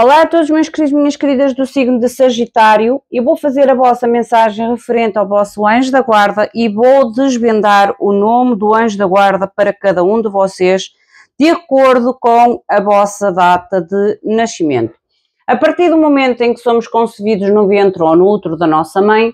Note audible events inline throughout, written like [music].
Olá a todos meus queridos, minhas queridas do signo de Sagitário. Eu vou fazer a vossa mensagem referente ao vosso anjo da guarda e vou desvendar o nome do anjo da guarda para cada um de vocês de acordo com a vossa data de nascimento. A partir do momento em que somos concebidos no ventre ou no útero da nossa mãe,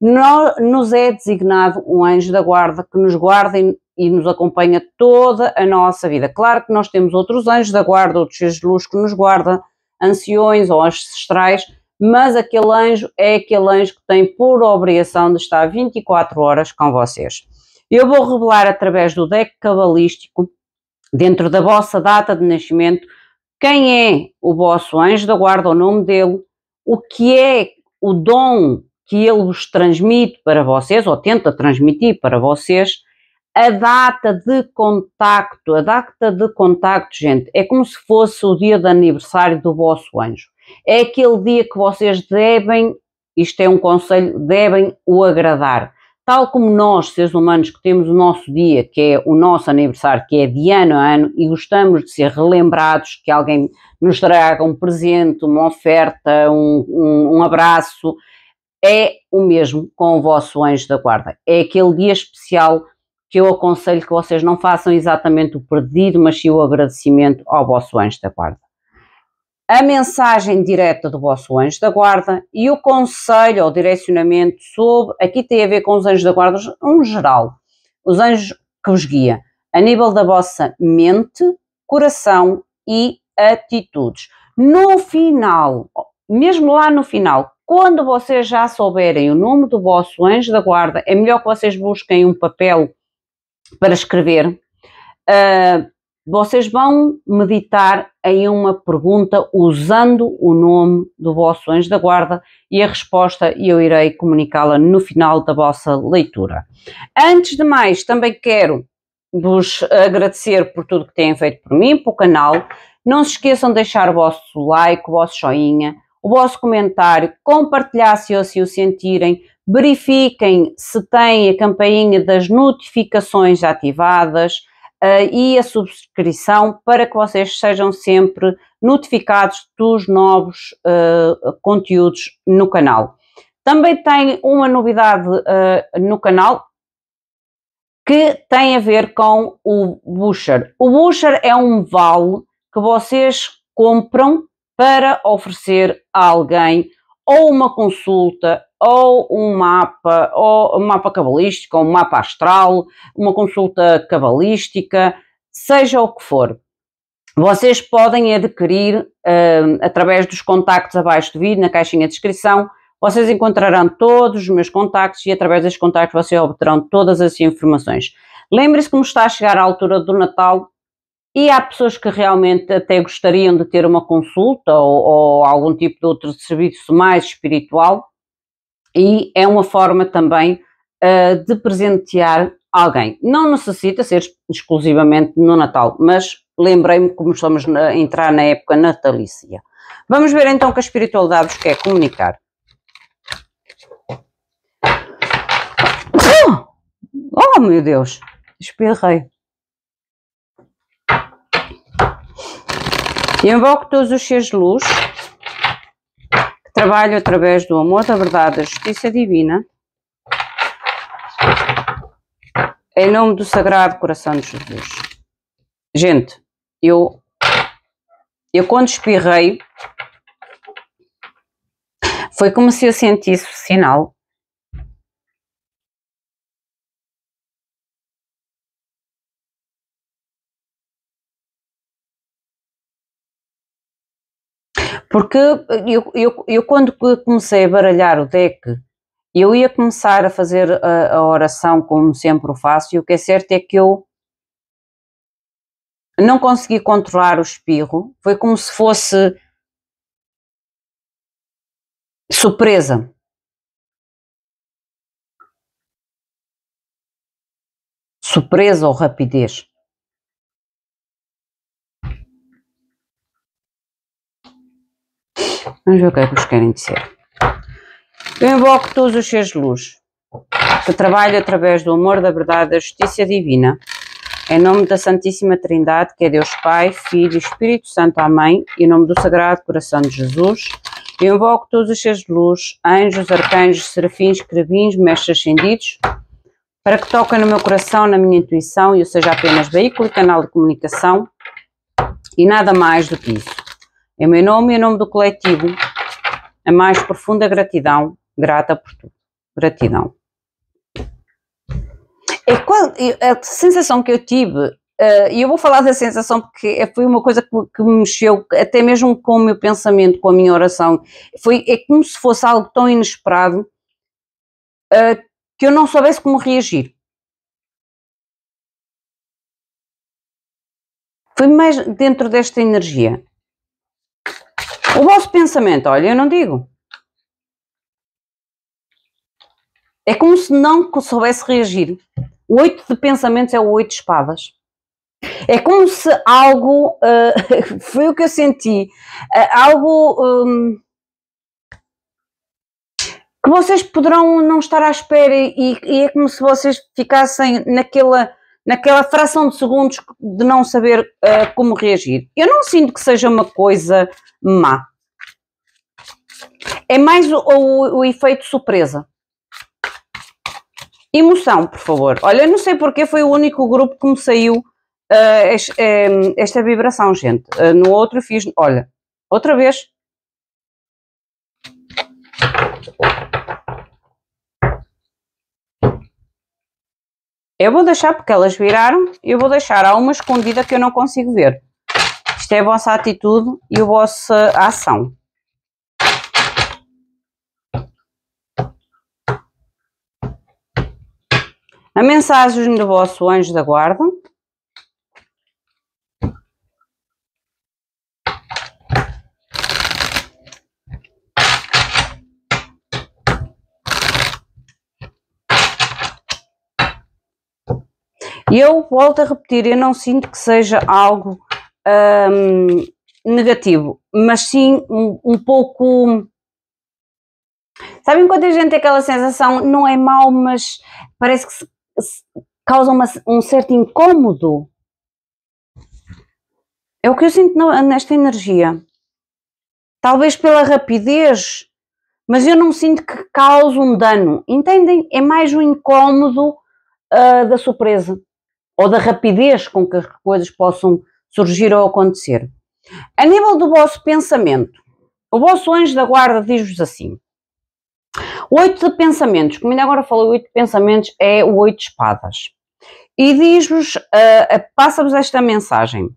nos é designado um anjo da guarda que nos guarda e nos acompanha toda a nossa vida. Claro que nós temos outros anjos da guarda, outros seres de luz que nos guardam, anciões ou ancestrais, mas aquele anjo é aquele anjo que tem por obrigação de estar 24 horas com vocês. Eu vou revelar através do deck cabalístico, dentro da vossa data de nascimento, quem é o vosso anjo da guarda, o nome dele, o que é o dom que ele vos transmite para vocês, ou tenta transmitir para vocês, a data de contacto, a data de contacto, gente, é como se fosse o dia de aniversário do vosso anjo. É aquele dia que vocês devem, isto é um conselho, devem o agradar. Tal como nós, seres humanos, que temos o nosso dia, que é o nosso aniversário, que é de ano a ano, e gostamos de ser relembrados, que alguém nos traga um presente, uma oferta, um, um, um abraço, é o mesmo com o vosso anjo da guarda. É aquele dia especial que eu aconselho que vocês não façam exatamente o pedido, mas sim o agradecimento ao vosso anjo da guarda. A mensagem direta do vosso anjo da guarda e o conselho ou direcionamento sobre, aqui tem a ver com os anjos da guarda, um geral, os anjos que vos guia, a nível da vossa mente, coração e atitudes. No final, mesmo lá no final, quando vocês já souberem o nome do vosso anjo da guarda, é melhor que vocês busquem um papel para escrever, uh, vocês vão meditar em uma pergunta usando o nome do vosso anjo da guarda e a resposta eu irei comunicá-la no final da vossa leitura. Antes de mais, também quero vos agradecer por tudo que têm feito por mim, para o canal. Não se esqueçam de deixar o vosso like, o vosso joinha, o vosso comentário, compartilhar se se assim o sentirem, verifiquem se têm a campainha das notificações ativadas uh, e a subscrição para que vocês sejam sempre notificados dos novos uh, conteúdos no canal. Também tem uma novidade uh, no canal que tem a ver com o Boucher. O Boucher é um vale que vocês compram para oferecer a alguém ou uma consulta, ou um mapa, ou um mapa cabalístico, ou um mapa astral, uma consulta cabalística, seja o que for. Vocês podem adquirir uh, através dos contactos abaixo do vídeo, na caixinha de descrição. Vocês encontrarão todos os meus contactos e através desses contactos vocês obterão todas as informações. Lembre-se que como está a chegar a altura do Natal, e há pessoas que realmente até gostariam de ter uma consulta ou, ou algum tipo de outro serviço mais espiritual, e é uma forma também uh, de presentear alguém. Não necessita ser exclusivamente no Natal, mas lembrei-me como estamos a entrar na época natalícia. Vamos ver então que a espiritualidade vos quer comunicar. Oh, oh meu Deus, espirrei. Invoco todos os seres de luz que trabalham através do amor, da verdade, da justiça divina. Em nome do Sagrado Coração de Jesus. Gente, eu, eu quando espirrei, foi como se eu sentisse o sinal Porque eu, eu, eu quando comecei a baralhar o deck, eu ia começar a fazer a, a oração como sempre o faço, e o que é certo é que eu não consegui controlar o espirro, foi como se fosse surpresa. Surpresa ou rapidez. Vamos ver o que é que vos querem dizer. Eu invoco todos os seres de luz, que trabalham através do amor, da verdade, da justiça divina. Em nome da Santíssima Trindade, que é Deus Pai, Filho e Espírito Santo, Amém. E em nome do Sagrado Coração de Jesus, eu invoco todos os seres de luz, anjos, arcanjos, serafins, querubins, mestres ascendidos, para que toquem no meu coração, na minha intuição e eu seja apenas veículo e canal de comunicação e nada mais do que isso. Em é meu nome e em nome do coletivo, a mais profunda é gratidão, grata por tudo. Gratidão. É a sensação que eu tive, eh, e uh, eu vou falar da sensação porque é, foi uma coisa que, que me mexeu, até mesmo com o meu pensamento, com a minha oração, foi, é como se fosse algo tão inesperado uh, que eu não soubesse como reagir. Foi mais dentro desta energia. O vosso pensamento, olha, eu não digo. É como se não soubesse reagir. O oito de pensamentos é o oito de espadas. É como se algo, uh, [laughs] foi o que eu senti, uh, algo um, que vocês poderão não estar à espera e, e é como se vocês ficassem naquela naquela fração de segundos de não saber uh, como reagir. Eu não sinto que seja uma coisa má. É mais o, o, o efeito surpresa. Emoção, por favor. Olha, eu não sei porque foi o único grupo que me saiu uh, eh, esta, eh, esta vibração, gente. Uh, no outro fiz, olha, outra vez, Eu vou deixar porque elas viraram e eu vou deixar. Há uma escondida que eu não consigo ver. Isto é a vossa atitude e a vossa ação. A mensagem do vosso anjo da guarda. eu volto a repetir, eu não sinto que seja algo hum, negativo, mas sim um, um pouco. Sabem quando a gente tem aquela sensação, não é mau, mas parece que se, se causa uma, um certo incômodo? É o que eu sinto nesta energia. Talvez pela rapidez, mas eu não sinto que cause um dano. Entendem? É mais um incômodo uh, da surpresa ou da rapidez com que as coisas possam surgir ou acontecer. A nível do vosso pensamento, o vosso anjo da guarda diz-vos assim: oito de pensamentos, como ainda agora falei, oito de pensamentos é o oito de espadas. E diz-vos, uh, passa-vos esta mensagem.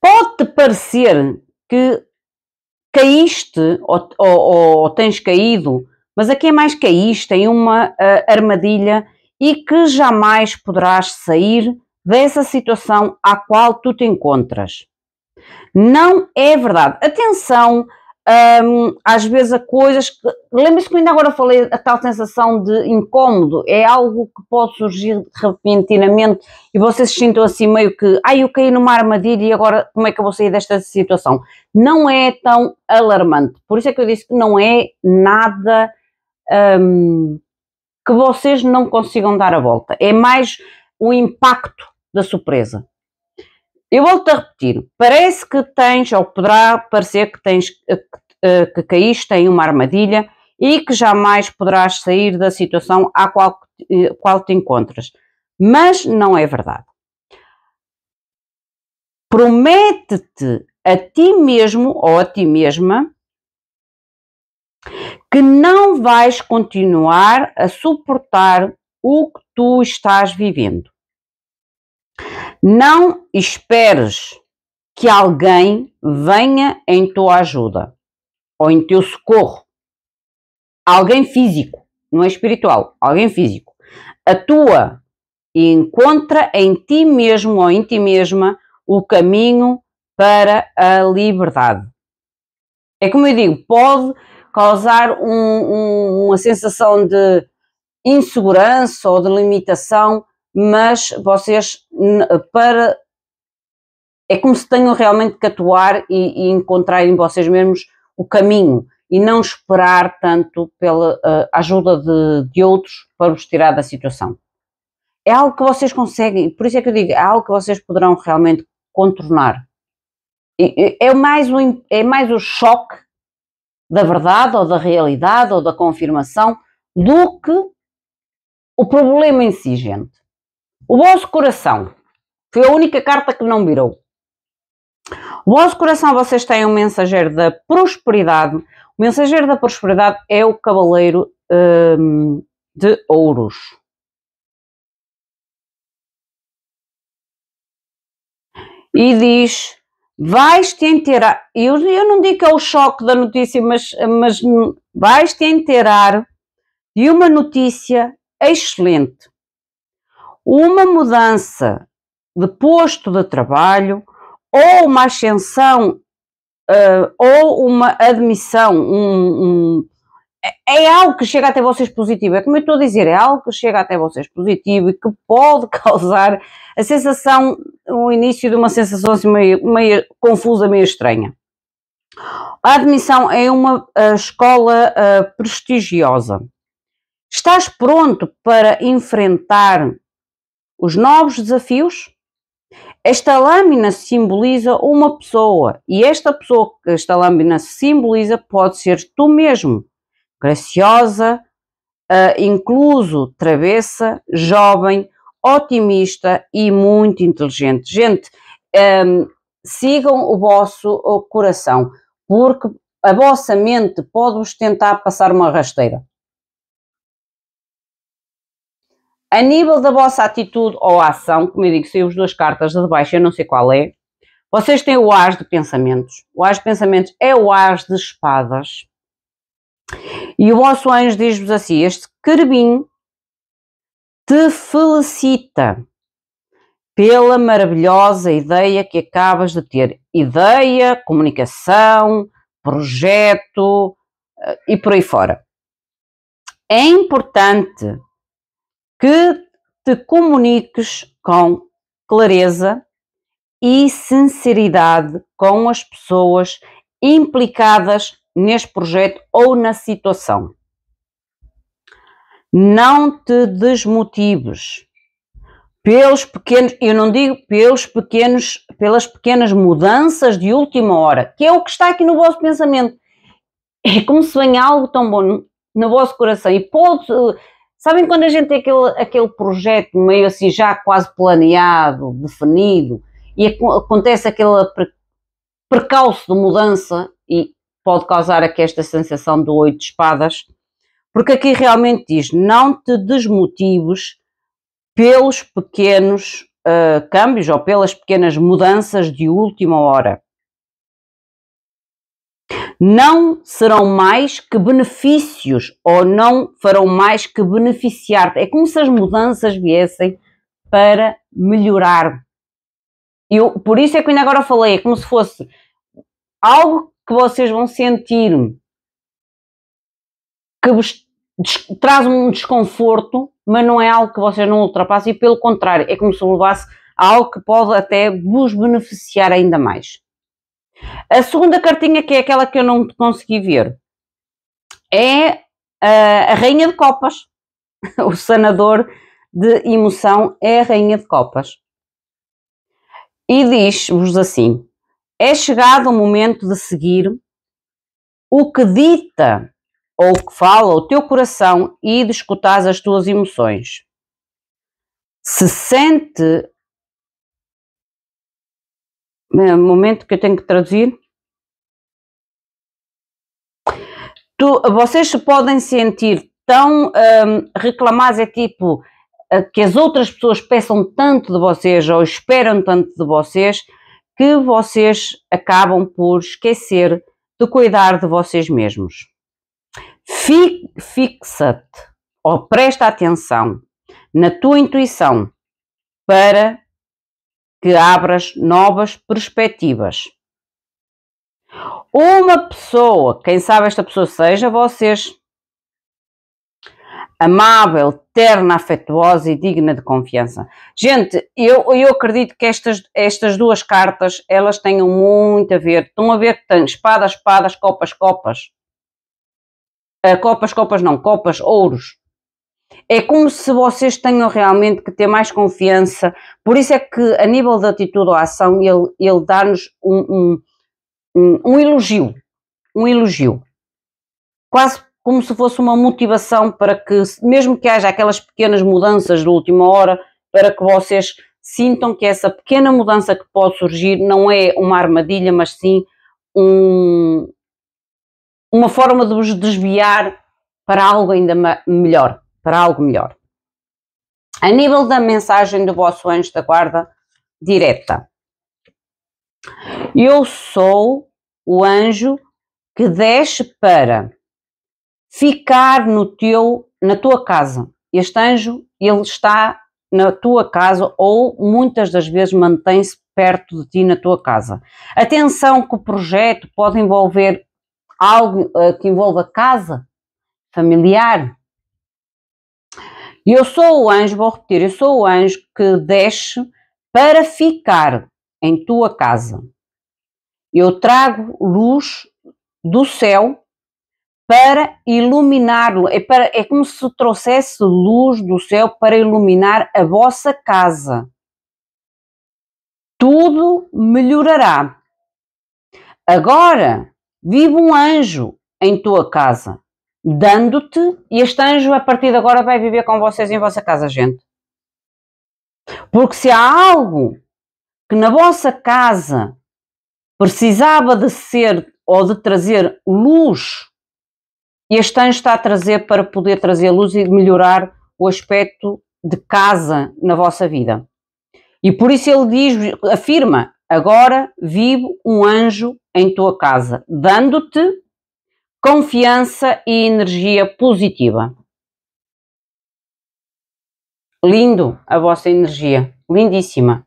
Pode-te parecer que caíste ou, ou, ou, tens caído, mas aqui é mais caíste em uma uh, armadilha e que jamais poderás sair dessa situação à qual tu te encontras. Não é verdade. Atenção, hum, às vezes a coisas que. Lembre-se que ainda agora falei a tal sensação de incómodo É algo que pode surgir repentinamente e vocês se sintam assim meio que. Ai, ah, eu caí numa armadilha e agora como é que eu vou sair desta situação? Não é tão alarmante. Por isso é que eu disse que não é nada. Hum, que vocês não consigam dar a volta. É mais o impacto da surpresa. Eu volto a repetir: parece que tens, ou poderá parecer que tens, eh, que, eh, que caíste em uma armadilha e que jamais poderás sair da situação à qual, eh, qual te encontras. Mas não é verdade. Promete-te a ti mesmo ou a ti mesma que não vais continuar a suportar o que tu estás vivendo. Não esperes que alguém venha em tua ajuda ou em teu socorro. Alguém físico, não é espiritual, alguém físico. Atua e encontra em ti mesmo ou em ti mesma o caminho para a liberdade. É como eu digo, pode causar um, um, uma sensação de insegurança ou de limitação, mas vocês, para. É como se tenham realmente que atuar e, e encontrar em vocês mesmos o caminho e não esperar tanto pela uh, ajuda de, de outros para vos tirar da situação. É algo que vocês conseguem, por isso é que eu digo, é algo que vocês poderão realmente contornar. E, é mais, um, é mais o choque da verdade ou da realidade ou da confirmação do que o problema em si, gente. O vosso coração foi a única carta que não virou. O vosso coração, vocês têm um mensageiro da prosperidade. O mensageiro da prosperidade é o cavaleiro hum, de ouros. E diz vais te inteirar. Eu, eu não digo que é o choque da notícia, mas, mas vais te inteirar de uma notícia excelente. Uma mudança de posto de trabalho ou uma ascensão uh, ou uma admissão, um, um, é, é algo que chega até vocês positivo, é como eu estou a dizer, é algo que chega até vocês positivo e que pode [laughs] causar a sensação, o início de uma sensação assim meio, meio confusa, meio estranha. A admissão é uma eh, escola uh, prestigiosa. Estás pronto para enfrentar os novos desafios? Esta lâmina simboliza uma pessoa e esta pessoa que esta lâmina simboliza pode ser tu mesmo graciosa, uh, incluso, travessa, jovem, otimista e muito inteligente. Gente, um, sigam o vosso coração, porque a vossa mente pode-vos tentar passar uma rasteira. A nível da vossa atitude ou ação, como eu digo, saiu as duas cartas de baixo, eu não sei qual é. Vocês têm o as de pensamentos. O as de pensamentos é o as de espadas. E o vosso anjo diz-vos assim: Este querubim te felicita pela maravilhosa ideia que acabas de ter. Ideia, comunicação, projeto eh, e por aí fora. É importante que te comuniques com clareza e sinceridade com as pessoas implicadas neste projeto ou na situação. Não te desmotives pelos pequenos, eu não digo pelos pequenos, pelas pequenas mudanças de última hora, que é o que está aqui no vosso pensamento. É como se venha algo tão bom no vosso coração e pode, sabem quando a gente tem aquele, aquele projeto meio assim já quase planeado, definido e acontece aquele percalço de mudança e pode causar aqui esta sensação do oito de espadas, porque aqui realmente diz: não te desmotives pelos pequenos uh, câmbios ou pelas pequenas mudanças de última hora. Não serão mais que benefícios ou não farão mais que beneficiar-te. É como se as mudanças viessem para melhorar. Eu, por isso é que ainda agora falei, é como se fosse algo que vocês vão sentir que vos traz um desconforto, mas não é algo que vocês não ultrapassem, e pelo contrário, é como se levasse a algo que pode até vos beneficiar ainda mais. A segunda cartinha, que é aquela que eu não consegui ver, é eh, a Rainha de Copas. [laughs] o sanador de emoção é a Rainha de Copas. E diz-vos assim: é chegado o momento de seguir o que dita ou o que fala o teu coração e de escutar as tuas emoções. Se sente. Hum, momento que eu tenho que traduzir. Tu, vocês se podem sentir tão hum, reclamados, é tipo eh, que as outras pessoas peçam tanto de vocês ou esperam tanto de vocês que vocês acabam por esquecer de cuidar de vocês mesmos. Fixa-te ou presta atenção na tua intuição para que abras novas perspectivas. Uma pessoa, quem sabe esta pessoa seja, vocês amável, terna, afetuosa e digna de confiança. Gente, eu, eu acredito que estas, estas duas cartas, elas tenham muito a ver. Estão a ver que tem espadas, espadas, copas, copas. Uh, copas, copas não, copas, ouros. É como se vocês tenham realmente que ter mais confiança. Por isso é que a nível de atitude ou ação, ele, ele dá-nos um, um, um, um elogio. Um elogio. Quase como se fosse uma motivação para que, mesmo que haja aquelas pequenas mudanças de última hora, para que vocês sintam que essa pequena mudança que pode surgir não é uma armadilha, mas sim um, uma forma de vos desviar para algo ainda melhor, para algo melhor. A nível da mensagem do vosso anjo da guarda direta. Eu sou o anjo que desce para ficar no teu, na tua casa. Este anjo, ele está na tua casa ou muitas das vezes mantém-se perto de ti na tua casa. Atenção que o projeto pode envolver algo eh, que envolva casa, familiar. Eu sou o anjo, vou repetir, eu sou o anjo que desce para ficar em tua casa. Eu trago luz do céu para iluminar-lo, é, é como se trouxesse luz do céu para iluminar a vossa casa. Tudo melhorará. Agora vive um anjo em tua casa, dando-te, e este anjo a partir de agora vai viver com vocês em vossa casa, gente. Porque se há algo que na vossa casa precisava de ser ou de trazer luz este anjo está a trazer para poder trazer luz e melhorar o aspecto de casa na vossa vida. E por isso ele diz, afirma, agora vivo um anjo em tua casa, dando-te confiança e energia positiva. Lindo a vossa energia, lindíssima.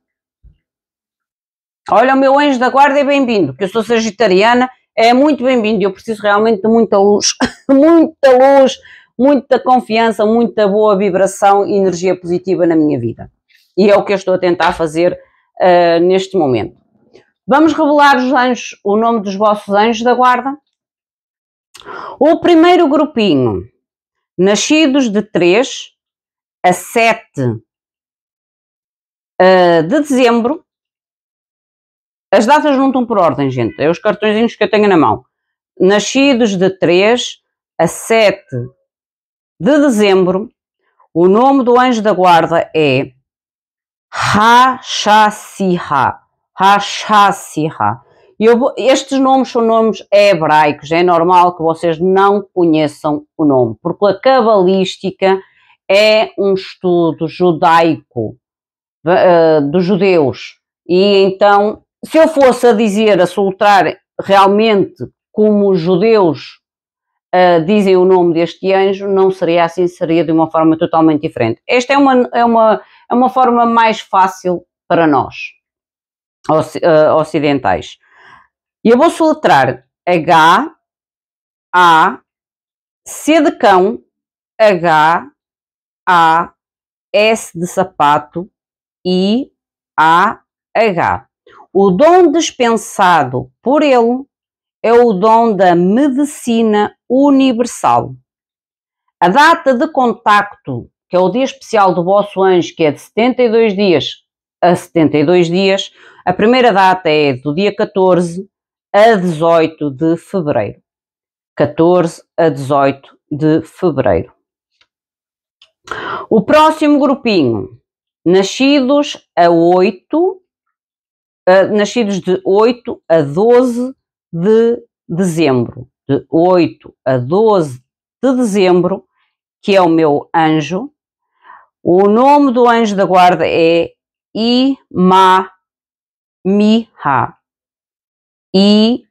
Olha, o meu anjo da guarda é bem-vindo, que eu sou sagitariana é muito bem-vindo. Eu preciso realmente de muita luz, [laughs] muita luz, muita confiança, muita boa vibração e energia positiva na minha vida. E é o que eu estou a tentar fazer uh, neste momento. Vamos revelar os anjos, o nome dos vossos anjos da guarda. O primeiro grupinho, nascidos de 3 a 7 uh, eh, de dezembro, as datas não estão por ordem, gente. É os cartõezinhos que eu tenho na mão. Nascidos de 3 a 7 de dezembro, o nome do anjo da guarda é Rachasiha. Rachasiha. Eu, estes nomes são nomes hebraicos, é normal que vocês não conheçam o nome, porque a cabalística é um estudo judaico, uh, dos judeus, e então se eu fosse a dizer, a soltar realmente como os judeus uh, dizem o nome deste anjo, não seria assim, seria de uma forma totalmente diferente. Esta é uma, é uma, é uma forma mais fácil para nós, eh, ocidentais. E eu vou soletrar H, A, C de cão, H, A, S de sapato, I, A, H. O dom dispensado por ele é o dom da medicina universal. A data de contacto, que é o dia especial do vosso anjo, que é de 72 dias a 72 dias, a primeira data é do dia 14 a 18 de fevereiro. 14 a 18 de fevereiro. O próximo grupinho, nascidos a 8 uh, nascidos de 8 a 12 de dezembro. De 8 a 12 de dezembro, que é o meu anjo. O nome do anjo da guarda é I-Ma-Mi-Ha. i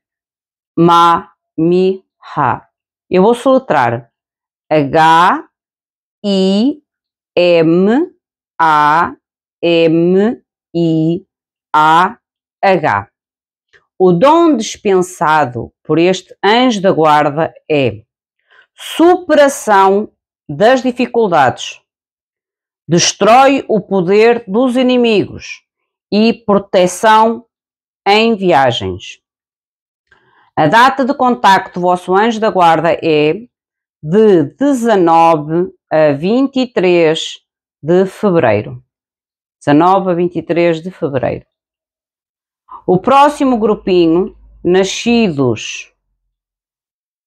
ma mi Miha. Eu vou soletrar H I M A M I A H. O dom dispensado por este anjo da guarda é superação das dificuldades, destrói o poder dos inimigos e proteção em viagens. A data de contacto do vosso anjo da guarda é de 19 a 23 de fevereiro. 19 a 23 de fevereiro. O próximo grupinho, nascidos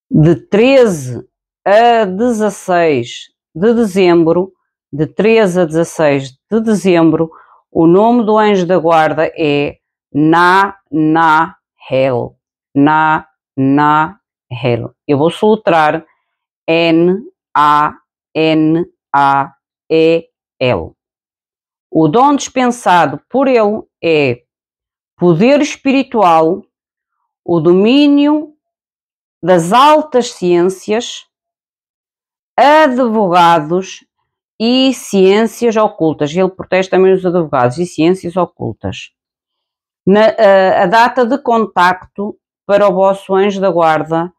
de 13 a 16 de dezembro, de 13 a 16 de dezembro, o nome do anjo da guarda é Na Na Hel. Na Na Hel. Eu vou soltar N A N A E L. O dom dispensado por ele é poder espiritual, o domínio das altas ciências, advogados e ciências ocultas. Ele protege também os advogados e ciências ocultas. Na, a, eh, a data de contacto para o vosso anjo da guarda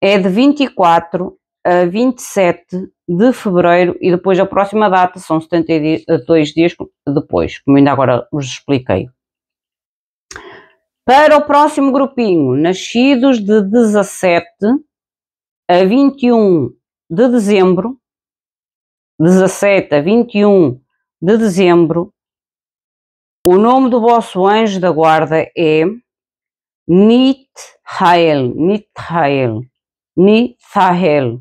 é de 24 a 27 de fevereiro e depois a próxima data são 72 dias depois, como ainda agora vos expliquei. Para o próximo grupinho, nascidos de 17 a 21 de dezembro, 17 a 21 de dezembro, o nome do vosso anjo da guarda é Nithael, Nithael, Nithael.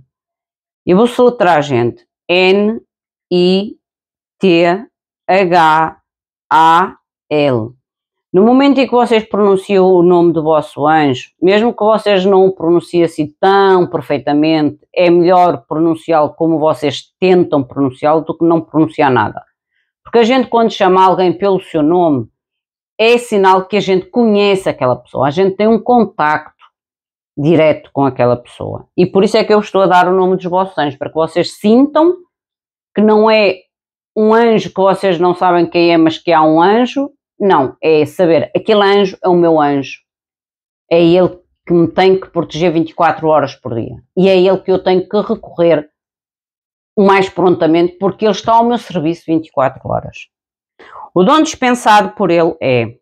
Eu vou soletrar, gente. N-I-T-H-A-L. No momento em que vocês pronunciam o nome do vosso anjo, mesmo que vocês não o pronunciem assim tão perfeitamente, é melhor pronunciá-lo como vocês tentam pronunciá-lo do que não pronunciar nada. Porque a gente, quando chama alguém pelo seu nome, é sinal que a gente conhece aquela pessoa, a gente tem um contacto direto com aquela pessoa. E por isso é que eu estou a dar o nome dos vossos anjos, para que vocês sintam que não é um anjo que vocês não sabem quem é, mas que há um anjo não, é saber, aquele anjo é o meu anjo. É ele que me tem que proteger 24 horas por dia. E é ele que eu tenho que recorrer o mais prontamente, porque ele está ao meu serviço 24 horas. O dom dispensado por ele é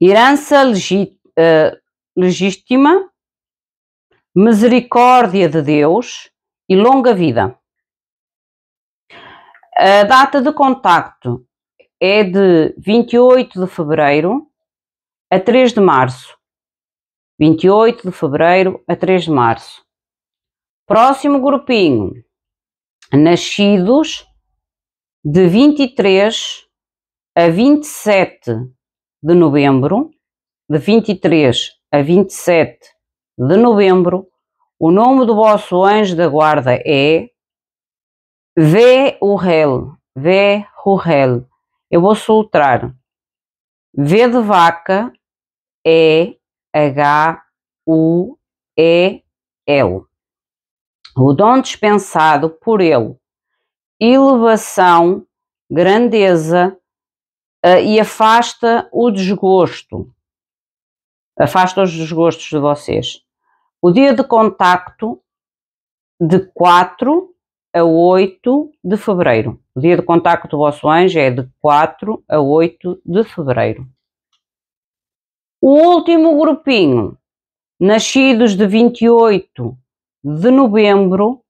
herança legítima, eh, legítima misericórdia de Deus e longa vida. A data de contacto é de 28 de fevereiro a 3 de março. 28 de fevereiro a 3 de março. Próximo grupinho, nascidos de 23 a 27 de novembro, de 23 a 27 de novembro, o nome do vosso anjo da guarda é Ve-Urel, Ve-Urel. Eu vou soltar V de vaca, E, H, U, E, L. O dom dispensado por ele, elevação, grandeza eh, e afasta o desgosto. Afasta os desgostos de vocês. O dia de contacto de 4 a 8 de fevereiro. O dia de contacto do vosso anjo é de 4 a 8 de fevereiro. O último grupinho, nascidos de 28 de novembro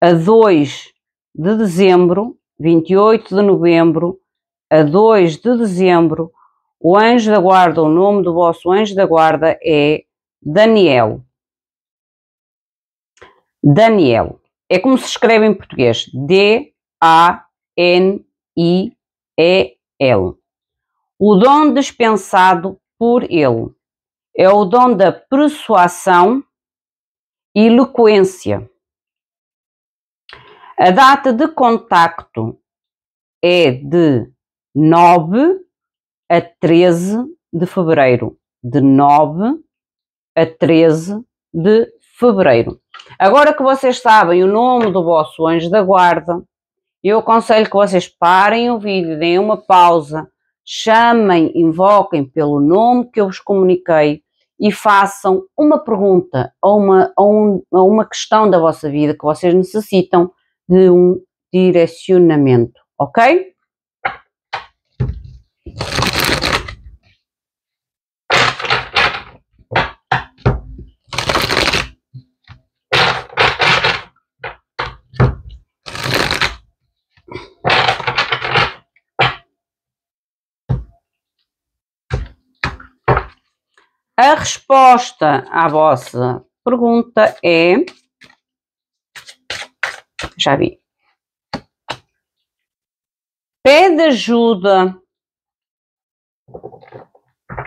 a 2 de dezembro, 28 de novembro a 2 de dezembro, o anjo da guarda, o nome do vosso anjo da guarda é Daniel. Daniel. É como se escreve em português: D-A-N-I-E-L. O dom dispensado por ele é o dom da persuasão e eloquência. A data de contacto é de 9 a 13 de fevereiro. De 9 a 13 de fevereiro. Agora que vocês sabem o nome do vosso anjo da guarda, eu aconselho que vocês parem o vídeo, deem uma pausa, chamem, invoquem pelo nome que eu vos comuniquei e façam uma pergunta ou uma, ou um, ou uma questão da vossa vida que vocês necessitam de um direcionamento, ok? A resposta à vossa pergunta é. Já vi. Pede ajuda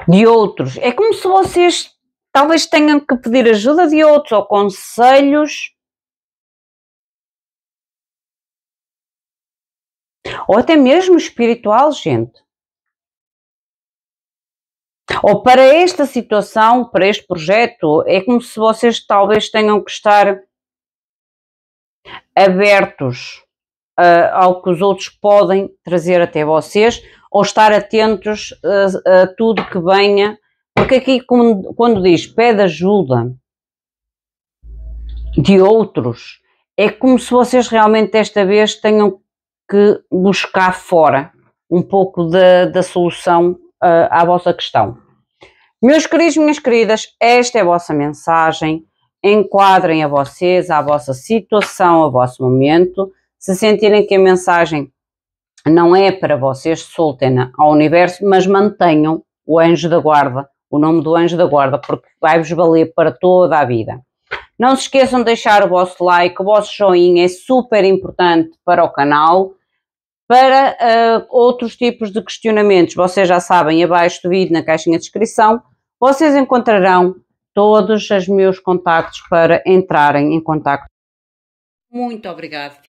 de outros. É como se vocês talvez tenham que pedir ajuda de outros ou conselhos. Ou até mesmo espiritual, gente. Ou para esta situação, para este projeto, é como se vocês talvez tenham que estar abertos uh, ao que os outros podem trazer até vocês ou estar atentos a, a tudo que venha, porque aqui, quando diz pede ajuda de outros, é como se vocês realmente desta vez tenham que buscar fora um pouco da, da solução uh, à vossa questão. Meus queridos, minhas queridas, esta é a vossa mensagem. Enquadrem a vocês, à vossa situação, ao vosso momento. Se sentirem que a mensagem não é para vocês, soltem-na ao universo, mas mantenham o anjo da guarda, o nome do anjo da guarda, porque vai-vos valer para toda a vida. Não se esqueçam de deixar o vosso like, o vosso joinha é super importante para o canal para uh, outros tipos de questionamentos, vocês já sabem, abaixo do vídeo, na caixinha de descrição, vocês encontrarão todos os meus contactos para entrarem em contacto. Muito obrigada.